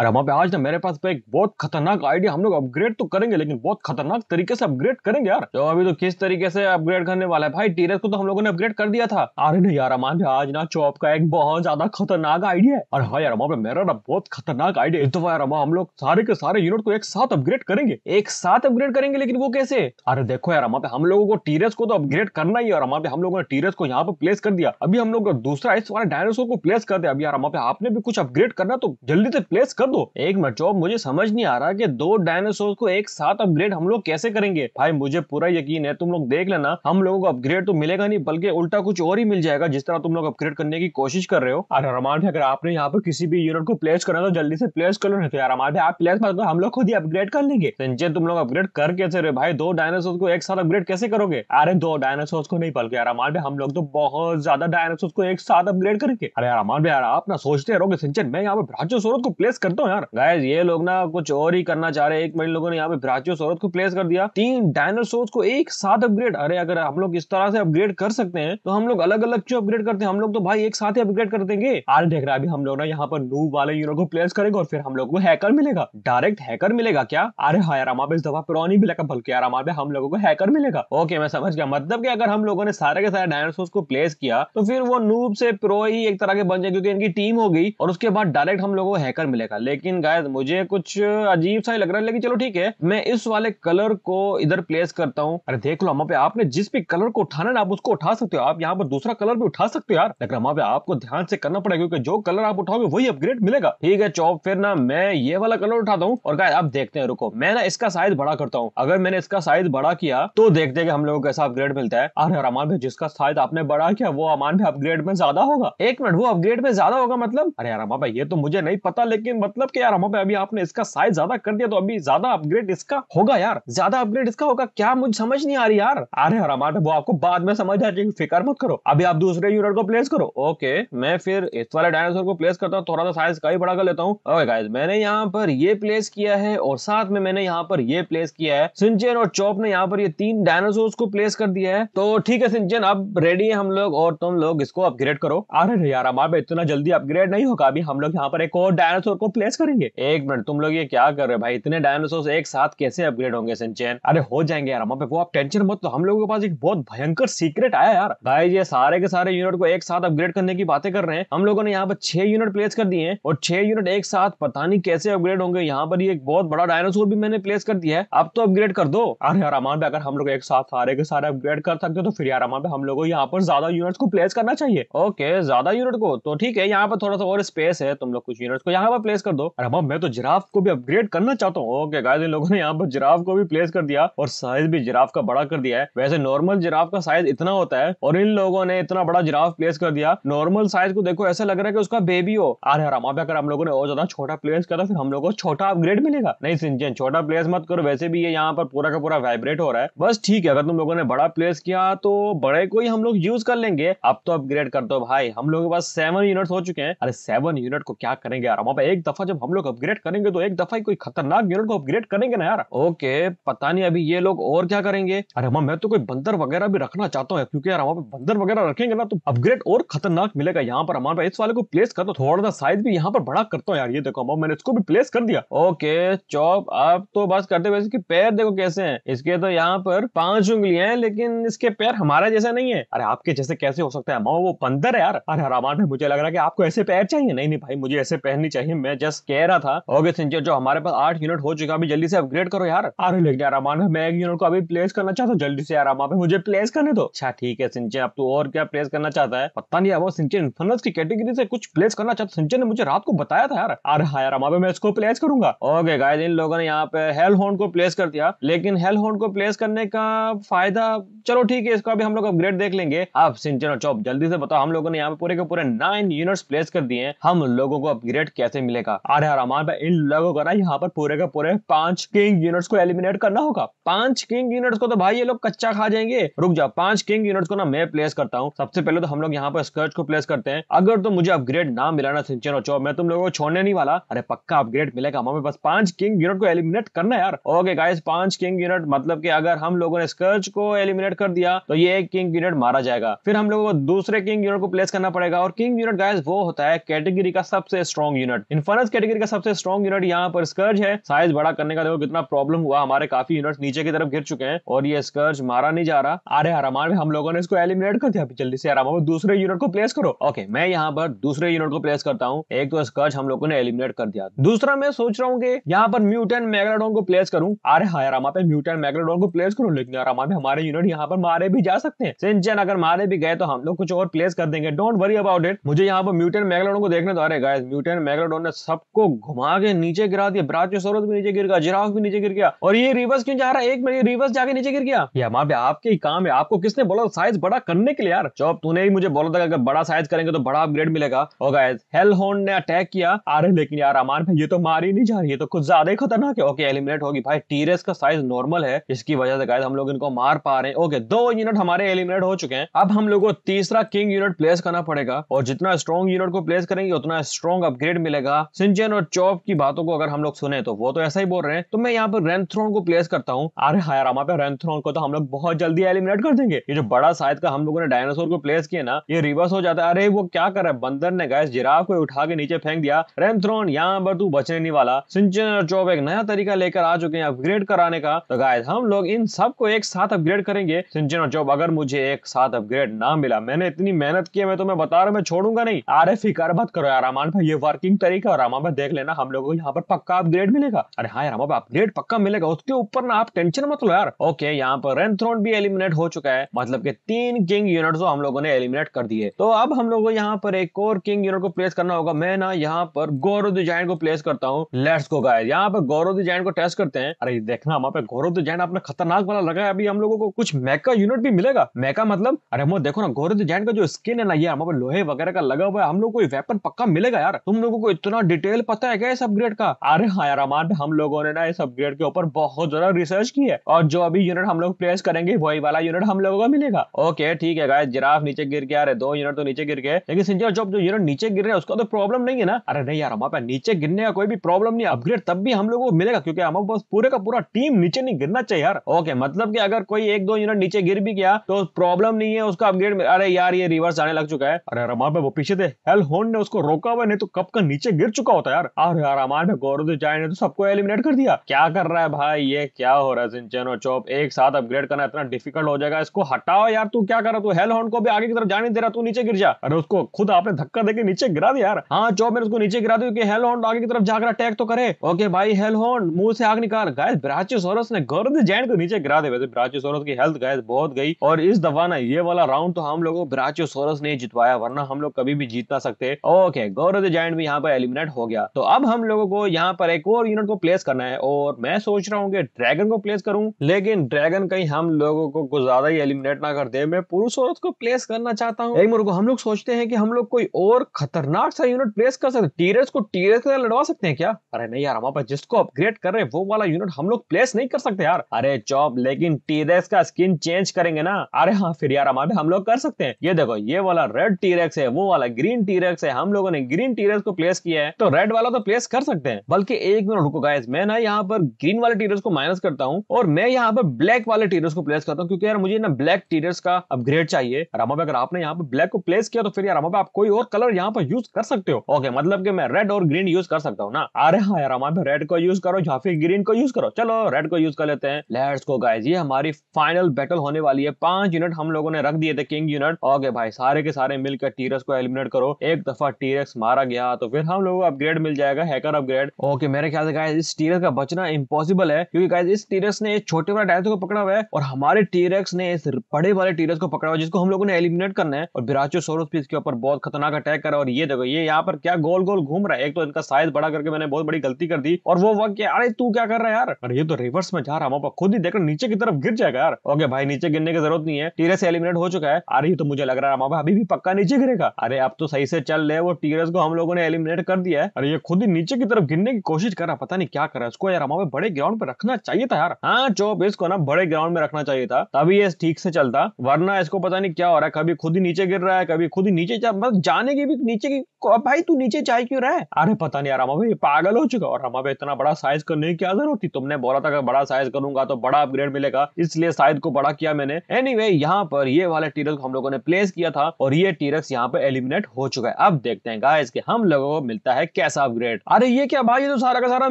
और वहाँ पे आज ना मेरे पास पे एक बहुत खतरनाक आइडिया हम लोग अपग्रेड तो करेंगे लेकिन बहुत खतरनाक तरीके से अपग्रेड करेंगे यार तो अभी तो किस तरीके से अपग्रेड करने वाला है भाई टीरस को तो हम लोगों ने अपग्रेड कर दिया था अरे नहीं यार अमान आज ना चौप का एक बहुत ज्यादा खतरनाक आइडिया है और हाँ यार वहाँ पे मेरा ना बहुत खतरनाक आइडिया इस दफा यार हम लोग सारे के सारे यूनिट को एक साथ अपग्रेड करेंगे एक साथ अपग्रेड करेंगे लेकिन वो कैसे अरे देखो यार वहाँ पे हम लोगों को टीरस को तो अपग्रेड करना ही और वहाँ पे हम लोगों ने टीरस को यहाँ पे प्लेस कर दिया अभी हम लोग दूसरा इस वाले डायनासोर को प्लेस कर दिया अभी यार वहाँ पे आपने भी कुछ अपग्रेड करना तो जल्दी से प्लेस कर दो एक मिनट चौब मुझे समझ नहीं आ रहा कि दो डायनासोर को एक साथ अपग्रेड हम लोग कैसे करेंगे भाई मुझे पूरा यकीन है तुम लोग देख लेना हम लोगों को अपग्रेड तो मिलेगा नहीं बल्कि उल्टा कुछ और ही मिल जाएगा जिस तरह तुम लोग अपग्रेड करने की कोशिश कर रहे हो अरे रमान अगर आपने यहाँ पर किसी भी यूनिट को प्लेस करना तो जल्दी से प्लेस कर लो नहीं तो यार भाई आप प्लेस मतलब हम लोग खुद ही अपग्रेड कर लेंगे संजय तुम लोग अपग्रेड कर कैसे रहे भाई दो डायनासोर को एक साथ अपग्रेड कैसे करोगे अरे दो डायनासोर को नहीं बल्कि यार रमान भाई हम लोग तो बहुत ज्यादा डायनासोर को एक साथ अपग्रेड करेंगे अरे यार रमान भाई यार आप ना सोचते रहोगे संजय मैं यहाँ पर भ्राचो सोरत को प्लेस करता करता हूँ यार गाइस ये लोग ना कुछ और ही करना चाह रहे हैं एक मिनट लोगों ने यहाँ पे ब्राचियो ब्राचियोसोरस को प्लेस कर दिया तीन डायनासोर को एक साथ अपग्रेड अरे अगर हम लोग इस तरह से अपग्रेड कर सकते हैं तो हम लोग अलग अलग क्यों अपग्रेड करते हैं हम लोग तो भाई एक साथ ही अपग्रेड कर देंगे आज देख रहा है अभी हम लोग ना यहाँ पर नूब वाले यूरो को प्लेस करेंगे और फिर हम लोग को हैकर मिलेगा डायरेक्ट हैकर मिलेगा क्या अरे हाँ यार हमारे इस दफा पुरानी नहीं मिलेगा बल्कि यार हमारे हम लोगों को हैकर मिलेगा ओके मैं समझ गया मतलब की अगर हम लोगों ने सारे के सारे डायनासोर को प्लेस किया तो फिर वो नूब से प्रो ही एक तरह के बन जाए क्योंकि इनकी टीम हो गई और उसके बाद डायरेक्ट हम लोगों को हैकर मिलेगा लेकिन गाय मुझे कुछ अजीब सा ही लग रहा है लेकिन चलो ठीक है मैं इस वाले कलर को इधर प्लेस करता हूँ अरे देख लो पे आपने जिस भी कलर को उठाना ना आप उसको उठा सकते हो आप यहाँ पर दूसरा कलर भी उठा सकते हो यार लेकिन पे आपको ध्यान से करना पड़ेगा क्योंकि जो कलर आप उठाओगे वही अपग्रेड मिलेगा ठीक है चौप फिर ना मैं ये वाला कलर उठाता हूँ और गाय आप देखते हैं रुको मैं ना इसका साइज बड़ा करता हूँ अगर मैंने इसका साइज बड़ा किया तो देख देगा हम लोगों को ऐसा अपग्रेड मिलता है अरे अमान भाई जिसका साइज आपने बड़ा किया वो अमान भी अपग्रेड में ज्यादा होगा एक मिनट वो अपग्रेड में ज्यादा होगा मतलब अरे यार भाई ये तो मुझे नहीं पता लेकिन मतलब कि यार हम अभी आपने इसका साइज ज्यादा कर दिया तो अभी ज्यादा अपग्रेड इसका होगा यार ज्यादा अपग्रेड इसका होगा क्या मुझे समझ नहीं आ रही यार अरे हमारे वो आपको बाद में समझ आ जाएगी फिकर मत करो अभी आप दूसरे यूनिट को प्लेस करो ओके मैं फिर इस वाले डायनासोर को प्लेस करता हूँ थोड़ा सा साइज का ही बड़ा कर लेता हूँ गाइस मैंने यहाँ पर ये प्लेस किया है और साथ में मैंने यहाँ पर ये प्लेस किया है सिंचन और चौप ने यहाँ पर ये तीन डायनासोर को प्लेस कर दिया है तो ठीक है सिंचन अब रेडी है हम लोग और तुम लोग इसको अपग्रेड करो अरे यार हमारे इतना जल्दी अपग्रेड नहीं होगा अभी हम लोग यहाँ पर एक और डायनासोर को रिप्लेस करेंगे एक मिनट तुम लोग ये क्या कर रहे हो भाई इतने डायनासोर एक साथ कैसे अपग्रेड होंगे सिंचैन अरे हो जाएंगे यार पे वो आप टेंशन मत तो हम लोगों के पास एक बहुत भयंकर सीक्रेट आया यार भाई ये सारे के सारे यूनिट को एक साथ अपग्रेड करने की बातें कर रहे हैं हम लोगों ने यहाँ पर छह यूनिट प्लेस कर दिए और छह यूनिट एक साथ पता नहीं कैसे अपग्रेड होंगे यहाँ पर एक बहुत बड़ा डायनासोर भी मैंने प्लेस कर दिया है अब तो अपग्रेड कर दो अरे यार अमान अगर हम लोग एक साथ सारे के सारे अपग्रेड कर सकते तो फिर यार अमान हम लोगों यहाँ पर ज्यादा यूनिट को प्लेस करना चाहिए ओके ज्यादा यूनिट को तो ठीक है यहाँ पर थोड़ा सा और स्पेस है तुम लोग कुछ यूनिट को यहाँ पर प्लेस कर कर दो अरे मैं तो जिराफ को भी अपग्रेड करना चाहता हूँ ओके गाइस इन लोगों ने यहाँ पर जिराफ को भी प्लेस कर दिया और साइज भी जिराफ का बड़ा कर दिया है वैसे नॉर्मल जिराफ का साइज इतना होता है और इन लोगों ने इतना बड़ा जिराफ प्लेस कर दिया नॉर्मल साइज को देखो ऐसा लग रहा है कि उसका बेबी हो अरे हर हमारा अगर हम लोगों ने और ज्यादा छोटा प्लेस करा तो फिर हम लोग को छोटा अपग्रेड मिलेगा नहीं सिंचन छोटा प्लेस मत करो वैसे भी ये यहाँ पर पूरा का पूरा वाइब्रेट हो रहा है बस ठीक है अगर तुम लोगों ने बड़ा प्लेस किया तो बड़े को ही हम लोग यूज कर लेंगे अब तो अपग्रेड कर दो भाई हम लोगों के पास सेवन यूनिट हो चुके हैं अरे सेवन यूनिट को क्या करेंगे यार हमारा एक दफा दफा जब हम लोग अपग्रेड करेंगे तो एक दफा ही कोई खतरनाक यूनिट को अपग्रेड करेंगे ना यार ओके पता नहीं अभी ये लोग और क्या करेंगे अरे माँ मैं तो कोई बंदर वगैरह भी रखना चाहता हूँ क्योंकि यार वहाँ पे बंदर वगैरह रखेंगे ना तो अपग्रेड और खतरनाक मिलेगा यहाँ पर हमारे इस वाले को प्लेस कर दो तो थोड़ा सा साइज भी यहाँ पर बड़ा करता हूँ यार ये देखो मैंने इसको भी प्लेस कर दिया ओके चौप आप तो बस करते वैसे की पैर देखो कैसे है इसके तो यहाँ पर पांच उंगलियां हैं लेकिन इसके पैर हमारे जैसा नहीं है अरे आपके जैसे कैसे हो सकता है मामा वो बंदर है यार अरे हरामान भाई मुझे लग रहा है कि आपको ऐसे पैर चाहिए नहीं नहीं भाई मुझे ऐसे पैर नहीं चाहिए मैं जैसे जस्ट कह रहा था ओके सिंचर जो हमारे पास आठ यूनिट हो चुका अभी जल्दी से अपग्रेड करो यार अरे लेकिन यार अमान मैं एक यूनिट को अभी प्लेस करना चाहता हूँ जल्दी से यार वहाँ पे मुझे प्लेस करने दो अच्छा ठीक है सिंचन अब तू और क्या प्लेस करना चाहता है पता नहीं अब सिंचन इन्फर्नस की कैटेगरी से कुछ प्लेस करना चाहता सिंचन ने मुझे रात को बताया था यार अरे हाँ यार वहाँ मैं इसको प्लेस करूंगा ओके गाय इन लोगों ने यहाँ पे हेल होन को प्लेस कर दिया लेकिन हेल होन को प्लेस करने का फायदा चलो ठीक है इसको अभी हम लोग अपग्रेड देख लेंगे अब सिंचन और अच्छा, चौप जल्दी से बताओ हम लोगों ने यहाँ पे पूरे के पूरे नाइन यूनिट्स प्लेस कर दिए हम लोगों को अपग्रेड कैसे मिलेगा आर आर इन लोगों को ना यहाँ पर पूरे के पूरे पांच किंग यूनिट्स को एलिमिनेट करना होगा पांच किंग यूनिट्स को तो भाई ये लोग कच्चा खा जाएंगे रुक जाओ पांच किंग यूनिट्स को ना मैं प्लेस करता हूँ सबसे पहले तो हम लोग यहाँ पर स्कर्च को प्लेस करते हैं अगर तो मुझे अपग्रेड ना मिला ना सिंचन हो मैं तुम लोगों को छोड़ने नहीं वाला अरे पक्का अपग्रेड मिलेगा हमें बस पांच किंग यूनिट को एलिमिनेट करना यार ओके गाइस पांच किंग यूनिट मतलब की अगर हम लोगों ने स्कर्च को एलिमिनेट कर दिया तो ये एक किंग यूनिट मारा जाएगा फिर हम लोगों को दूसरे किंग यूनिट को प्लेस करना पड़ेगा और किंग यूनिट गाइस वो होता है कैटेगरी का सबसे strong unit infernus girls category का सबसे स्ट्रॉन्ग यूनिट यहाँ पर स्कर्ज है साइज बड़ा करने का देखो कितना प्रॉब्लम हुआ हमारे काफी यूनिट नीचे की तरफ गिर चुके हैं और ये स्कर्ज मारा नहीं जा रहा आरे हरा मार हम लोगों ने इसको एलिमिनेट कर दिया जल्दी से आराम दूसरे यूनिट को प्लेस करो ओके मैं यहाँ पर दूसरे यूनिट को प्लेस करता हूँ एक तो स्कर्ज हम लोगों ने एलिमिनेट कर दिया दूसरा मैं सोच रहा हूँ कि यहाँ पर म्यूटेन मैगलाडोन को प्लेस करूँ अरे हाँ हरामा पे म्यूटेन मैगलाडोन को प्लेस करूँ लेकिन हरामा में हमारे यूनिट यहाँ पर मारे भी जा सकते हैं सिंचन अगर मारे भी गए तो हम लोग कुछ और प्लेस कर देंगे डोंट वरी अबाउट इट मुझे यहाँ पर म्यूटेन मैगलाडोन को देखने तो अरे गाय म्यूटेन मैगलाडोन ने सबको घुमा के नीचे गिरा दिया ब्राज सौरभ भी नीचे गिर गया जिराफ भी नीचे गिर गया और ये रिवर्स क्यों जा रहा है एक मिनट रिवर्स जाके नीचे गिर गया ये हमारे आपके ही काम है आपको किसने बोला साइज बड़ा करने के लिए यार चौब तूने ही मुझे बोला था अगर बड़ा साइज करेंगे तो बड़ा अपग्रेड मिलेगा और गाइस हेल होन ने अटैक किया आ रहे लेकिन यार अमान भाई ये तो मार ही नहीं जा रही है तो कुछ ज्यादा ही खतरनाक है ओके एलिमिनेट होगी भाई टीरस का साइज नॉर्मल है इसकी वजह से गाइस हम लोग इनको मार पा रहे हैं ओके दो यूनिट हमारे एलिमिनेट हो चुके हैं अब हम लोग को तीसरा किंग यूनिट प्लेस करना पड़ेगा और जितना स्ट्रॉन्ग यूनिट को प्लेस करेंगे उतना स्ट्रॉन्ग अपग्रेड मिलेगा सिंचन और चौप की बातों को अगर हम लोग सुने तो वो तो ऐसा ही बोल रहे हैं तो मैं यहाँ पर रेंथ्रोन को प्लेस करता हूँ अरे हायरामा पे रेंथ्रोन को तो हम लोग बहुत जल्दी एलिमिनेट कर देंगे ये जो बड़ा साइज का हम लोगों ने डायनासोर को प्लेस किया ना ये रिवर्स हो जाता है अरे वो क्या कर रहा है बंदर ने गैस जिराफ को उठा के नीचे फेंक दिया रेंथ्रोन यहाँ पर तू बचने नहीं वाला सिंचन और चौप एक नया तरीका लेकर आ चुके हैं अपग्रेड कराने का तो गाय हम लोग इन सबको एक साथ अपग्रेड करेंगे सिंचन और चौप अगर मुझे एक साथ अपग्रेड ना मिला मैंने इतनी मेहनत की है मैं तो मैं बता रहा हूँ मैं छोड़ूंगा नहीं अरे फिकर मत करो यार अमान भाई ये वर्किंग तरीका और रामा पर देख लेना हम लोग को यहाँ पर पक्का अपग्रेड मिलेगा अरे हाँ रामा पर अपग्रेड पक्का मिलेगा उसके ऊपर ना आप टेंशन मत लो यार ओके यहाँ पर रेन थ्रोन भी एलिमिनेट हो चुका है मतलब के तीन किंग यूनिट हम लोगों ने एलिमिनेट कर दिए तो अब हम लोग को यहाँ पर एक और किंग यूनिट को प्लेस करना होगा मैं ना यहाँ पर गौरव जैन को प्लेस करता हूँ लेट्स को गाय यहाँ पर गौरव जैन को टेस्ट करते हैं अरे देखना वहाँ पे गौरव जैन आपने खतरनाक वाला लगा है अभी हम लोगों को कुछ मैका यूनिट भी मिलेगा मैका मतलब अरे हम देखो ना गौरव जैन का जो स्किन है ना ये हमारे लोहे वगैरह का लगा हुआ है हम लोग को वेपन पक्का मिलेगा यार तुम लोगों को इतना डिटेल पता है क्या इस अपग्रेड का अरे हाँ यार अमान हम लोगों ने ना इस अपग्रेड के ऊपर बहुत ज्यादा रिसर्च की है और जो अभी यूनिट हम लोग प्लेस करेंगे वही वाला यूनिट हम लोगों को मिलेगा ओके ठीक है गाय जिराफ नीचे गिर गया अरे दो यूनिट तो नीचे गिर गए लेकिन सिंजर जो यूनिट नीचे गिर रहे हैं उसका तो प्रॉब्लम नहीं है ना अरे नहीं यार हमारे नीचे गिरने का कोई भी प्रॉब्लम नहीं अपग्रेड तब भी हम लोग को मिलेगा क्योंकि हम बस पूरे का पूरा टीम नीचे नहीं गिरना चाहिए यार ओके मतलब की अगर कोई एक दो यूनिट नीचे गिर भी गया तो प्रॉब्लम नहीं है उसका अपग्रेड अरे यार ये रिवर्स आने लग चुका है अरे हमारे वो पीछे थे हेल होन ने उसको रोका हुआ नहीं तो कब का नीचे गिर चुका का होता यार अरे यार हमारे गोरो द जायंट ने तो सबको एलिमिनेट कर दिया क्या कर रहा है भाई ये क्या हो रहा है सिंचन और चौप एक साथ अपग्रेड करना इतना डिफिकल्ट हो जाएगा इसको हटाओ यार तू क्या कर रहा तू हेल हॉर्न को भी आगे की तरफ जाने दे रहा तू नीचे गिर जा अरे उसको खुद आपने धक्का देके नीचे गिरा दिया यार हाँ चौप मैंने उसको नीचे गिरा दिया हेल हॉर्न आगे की तरफ जाकर अटैक तो करे ओके भाई हेल हॉर्न मुंह से आग निकाल गाय ब्राचियोसोरस ने गौरव जैन को तो नीचे गिरा दे वैसे ब्राचियोसोरस की हेल्थ गाय बहुत गई और इस दफा ना ये वाला राउंड तो हम लोग ब्राचियोसोरस ने जितवाया वरना हम लोग कभी भी जीत ना सकते ओके गौरव जैन भी यहाँ पर एलिमिनेट हो गया तो अब हम लोगों को यहाँ पर एक और यूनिट को प्लेस करना है और मैं सोच रहा हूँ कि ड्रैगन को प्लेस करूँ लेकिन ड्रैगन कहीं हम लोगों को कुछ ज्यादा ही एलिमिनेट ना कर दे मैं पुरुष औरत को प्लेस करना चाहता हूँ मुर्गो हम लोग सोचते हैं कि हम लोग कोई और खतरनाक सा यूनिट प्लेस कर सकते टीरस को टीरस के लड़वा सकते हैं क्या अरे नहीं यार हमारे पास जिसको अपग्रेड कर रहे वो वाला यूनिट हम लोग प्लेस नहीं कर सकते यार अरे चौप लेकिन टीरेक्स का स्किन चेंज करेंगे ना अरे हाँ फिर यार हमारे हम लोग कर सकते हैं ये देखो ये वाला रेड टीरेक्स है वो वाला ग्रीन टीरेक्स है हम लोगों ने ग्रीन टीरेक्स को प्लेस किया है तो रेड वाला तो प्लेस कर सकते हैं बल्कि एक मिनट रुको गाइस मैं ना यहाँ पर ग्रीन वाले टीरर्स को माइनस करता हूँ और मैं यहाँ पर ब्लैक वाले टीरर्स को प्लेस करता हूँ क्योंकि यार मुझे ना ब्लैक टीरर्स का अपग्रेड चाहिए रामा पे अगर आपने यहाँ पर ब्लैक को प्लेस किया तो फिर यार रामा पे आप कोई और कलर यहाँ पर यूज कर सकते हो ओके मतलब की मैं रेड और ग्रीन यूज कर सकता हूँ ना अरे हाँ यार रामा पे रेड को यूज करो या फिर ग्रीन को यूज करो चलो रेड को यूज कर लेते हैं लेट्स को गाइस ये हमारी फाइनल बैटल होने वाली है पांच यूनिट हम लोगों ने रख दिए थे किंग यूनिट ओके भाई सारे के सारे मिलकर टीरस को एलिमिनेट करो एक दफा टीरस मारा गया तो फिर हम लोग अब अपग्रेड मिल जाएगा हैकर अपग्रेड ओके मेरे ख्याल से गाइस इस टीरेक्स का बचना इम्पॉसिबल है क्योंकि गाइस इस टीरेक्स ने छोटे वाले डायरेक्टर को पकड़ा हुआ है और हमारे टीरेक्स ने इस बड़े वाले टीरेक्स को पकड़ा हुआ जिसको हम लोगों ने एलिमिनेट करना है और बिराचो सोरोस भी इसके ऊपर बहुत खतरनाक अटैक करा और ये देखो ये यहाँ पर क्या गोल गोल घूम रहा है एक तो इनका साइज बड़ा करके मैंने बहुत बड़ी गलती कर दी और वो वक्त अरे तू क्या कर रहा है यार अरे ये तो रिवर्स में जा रहा हूँ खुद ही देख नीचे की तरफ गिर जाएगा यार ओके भाई नीचे गिरने की जरूरत नहीं है टीरेक्स एलिमिनेट हो चुका है अरे ये तो मुझे लग रहा है अभी भी पक्का नीचे गिरेगा अरे अब तो सही से चल रहे वो टीरेक्स को हम लोगों ने एलिमिनेट कर दिया है अरे ये खुद ही नीचे की तरफ गिरने की कोशिश कर रहा पता नहीं क्या कर रहा है उसको यार हमारे बड़े ग्राउंड पे रखना चाहिए था यार हाँ चोप इसको ना बड़े ग्राउंड में रखना चाहिए था तभी ये ठीक से चलता वरना इसको पता नहीं क्या हो रहा है कभी खुद ही नीचे गिर रहा है कभी खुद ही नीचे मतलब जाने की भी नीचे की भाई तू नीचे जा क्यों रहा है अरे पता नहीं रामा भाई पागल हो चुका और रामा भाई इतना बड़ा साइज करने की क्या जरूरत थी तुमने बोला था बड़ा साइज करूंगा तो बड़ा अपग्रेड मिलेगा इसलिए साइज को बड़ा किया मैंने एनी वे यहाँ पर ये वाले टीरक हम लोगों ने प्लेस किया था और ये टीरक्स यहाँ पे एलिमिनेट हो चुका है अब देखते हैं गाइस के हम लोगों को मिलता है कैसा अपग्रेड अरे ये क्या भाई ये तो सारा का सारा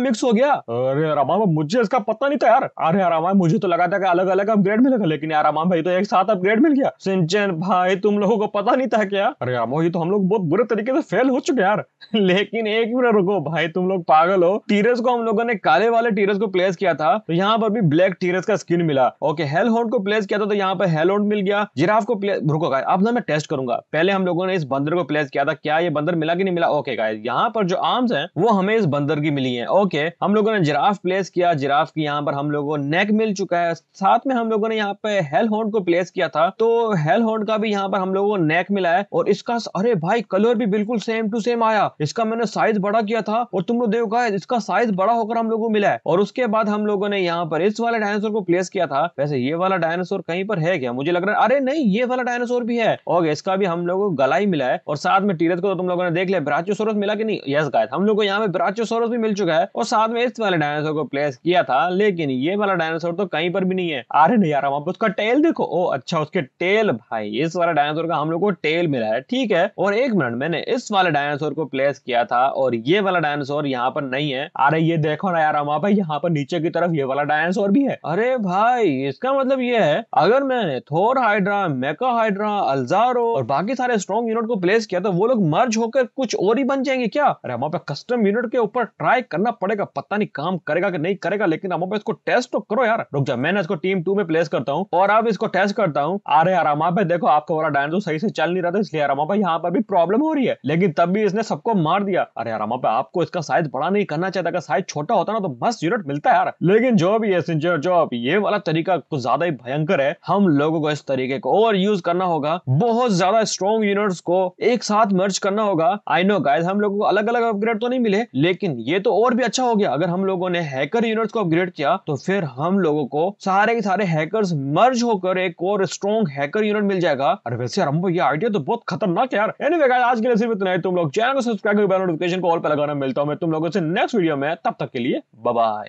मिक्स हो गया अरे भाई मुझे इसका पता नहीं था यार अरे भाई मुझे तो लगा था कि अलग अलग अपग्रेड मिलेगा लेकिन यार भाई तो एक साथ अपग्रेड मिल गया सिंचन भाई तुम लोगों को पता नहीं था क्या अरे रमा ये तो हम लोग बहुत बुरे तरीके से फेल हो चुके यार लेकिन एक मिनट रुको भाई तुम लोग पागल हो टीरस को हम लोगों ने काले वाले टीरस को प्लेस किया था तो यहाँ पर भी ब्लैक टीरस का स्किन मिला ओके हेल होल्ड को प्लेस किया था तो यहाँ पर हेल होल्ड मिल गया जिराफ को प्लेस रुको गाय अब ना मैं टेस्ट करूंगा पहले हम लोगों ने इस बंदर को प्लेस किया था क्या ये बंदर मिला कि नहीं मिला ओके गाय यहाँ पर जो आर्म्स है वो हमें इस बंदर की मिली है ओके हम लोगों ने जिराफ प्लेस किया जिराफ की यहाँ पर हम लोगों को नेक मिल चुका है साथ में हम लोगों ने यहाँ पे हेल होल्ड को प्लेस किया था तो हेल होल्ड का भी यहाँ पर हम लोगों को नेक मिला है और इसका अरे भाई कलर भी बिल्कुल सेम टू सेम आया इसका मैंने साइज बड़ा किया था और तुम लोग देखो इसका साइज बड़ा होकर हम लोगों को मिला है और उसके बाद हम लोगों ने यहाँ पर इस वाले डायनासोर को प्लेस किया था वैसे ये वाला डायनासोर कहीं पर है क्या मुझे लग रहा है अरे नहीं ये वाला डायनासोर भी है और इसका भी हम लोगों को गला ही मिला है और साथ में टीरथ को तो तुम लोगों ने देख लिया ब्राचोसोरस मिला कि नहीं यस गाय हम लोग को यहाँ पे ब्राचोसोरस भी मिल चुका है और साथ में इस वाले डायनासोर को प्लेस किया था लेकिन ये वाला डायनासोर तो कहीं पर भी नहीं है अरे नहीं यार वहां पर उसका टेल देखो ओ अच्छा उसके टेल भाई इस वाला डायनासोर का हम लोग को टेल मिला है ठीक है और एक मिनट मैंने इस वाले डायनासोर को प्लेस किया था और ये वाला डायनासोर यहाँ पर नहीं है अरे ये देखो ना यार अमा भाई यहाँ पर नीचे की तरफ ये वाला डायनासोर भी है अरे भाई इसका मतलब ये है अगर मैंने थोर हाइड्रा मेका हाइड्रा अल्जारो और बाकी सारे स्ट्रॉन्ग यूनिट को प्लेस किया तो वो लोग मर्ज होकर कुछ और ही बन जाएंगे क्या अरे हमारे कस्टम यूनिट के ऊपर ट्राई करना पड़ेगा पता नहीं काम करेगा कि नहीं करेगा लेकिन हमारे इसको टेस्ट तो करो यार रुक जा मैंने इसको टीम टू में प्लेस करता हूँ और अब इसको टेस्ट करता हूँ अरे यार हमारे देखो आपका वाला डायनासोर सही से चल नहीं रहा था इसलिए यार हमारे यहाँ पर भी प्रॉब्लम हो रही है लेकिन लेकिन तब भी इसने सबको मार दिया अरे यार पे आपको इसका साइज बड़ा नहीं करना चाहिए अगर साइज छोटा होता ना तो मस्त यूनिट मिलता है यार लेकिन जो भी है सिंचर जो ये वाला तरीका कुछ ज्यादा ही भयंकर है हम लोगों को इस तरीके को ओवर यूज करना होगा बहुत ज्यादा स्ट्रॉन्ग यूनिट्स को एक साथ मर्ज करना होगा आई नो गाइस हम लोगों को अलग अलग अपग्रेड तो नहीं मिले लेकिन ये तो और भी अच्छा हो गया अगर हम लोगों ने हैकर यूनिट्स को अपग्रेड किया तो फिर हम लोगों को सारे के सारे हैकर्स मर्ज होकर एक और स्ट्रॉन्ग हैकर यूनिट मिल जाएगा अरे वैसे रंबो ये आइडिया तो बहुत खतरनाक है यार एनीवे anyway, आज के लिए सिर्फ इतना हैं तुम लोग चैनल को सब्सक्राइब कर बेल नोटिफिकेशन को ऑल पर लगाना मिलता हूं मैं तुम लोगों से नेक्स्ट वीडियो में तब तक के लिए बाय